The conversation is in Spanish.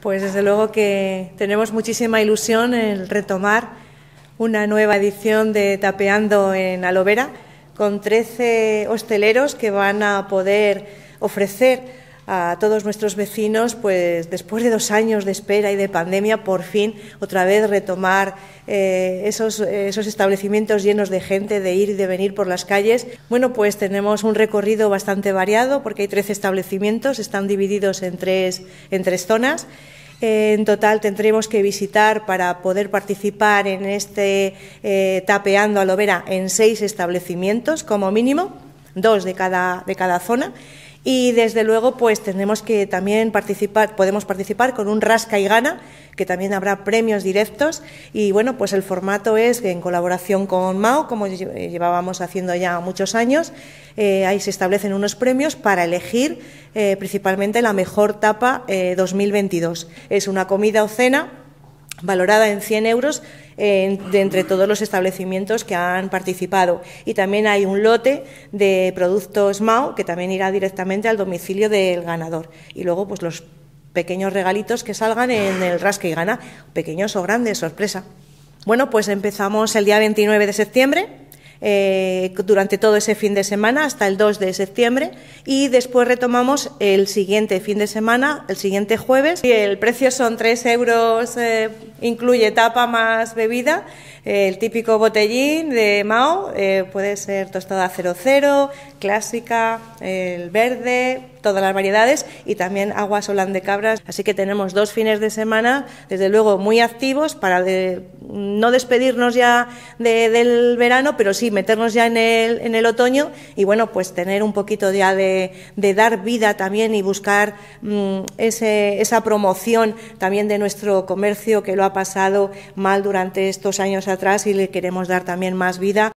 Pues desde luego que tenemos muchísima ilusión en retomar una nueva edición de Tapeando en Alovera con 13 hosteleros que van a poder ofrecer a todos nuestros vecinos, pues después de dos años de espera y de pandemia, por fin otra vez retomar eh, esos, establecimientos llenos de gente, de ir y de venir por las calles. Bueno, pues tenemos un recorrido bastante variado porque hay 13 establecimientos, están divididos en tres, en tres zonas. Eh, en total tendremos que visitar para poder participar en este eh, tapeando a vera en seis establecimientos como mínimo, dos de cada, de cada zona. Y desde luego, pues tenemos que también participar, podemos participar con un rasca y gana, que también habrá premios directos. Y bueno, pues el formato es que en colaboración con MAO, como llevábamos haciendo ya muchos años, eh, ahí se establecen unos premios para elegir eh, principalmente la mejor tapa 2022. Eh, es una comida o cena valorada en 100 euros de entre todos los establecimientos que han participado. Y también hay un lote de productos MAO que también irá directamente al domicilio del ganador. Y luego, pues los pequeños regalitos que salgan en el Rasca y Gana, pequeños o grandes, sorpresa. Bueno, pues empezamos el día 29 de septiembre eh, durante todo ese fin de semana hasta el 2 de septiembre y después retomamos el siguiente fin de semana, el siguiente jueves. Y el precio son 3 euros, eh, incluye tapa más bebida, eh, el típico botellín de Mao, eh, puede ser tostada 00, clásica, el verde, todas las variedades y también aguas holandecabras. de cabras. Así que tenemos dos fines de semana, desde luego muy activos para no despedirnos ya del verano, pero sí meternos ya en el, en el otoño y bueno, pues tener un poquito ya de, de dar vida también y buscar mm, ese, esa promoción también de nuestro comercio que lo ha pasado mal durante estos años atrás y le queremos dar también más vida.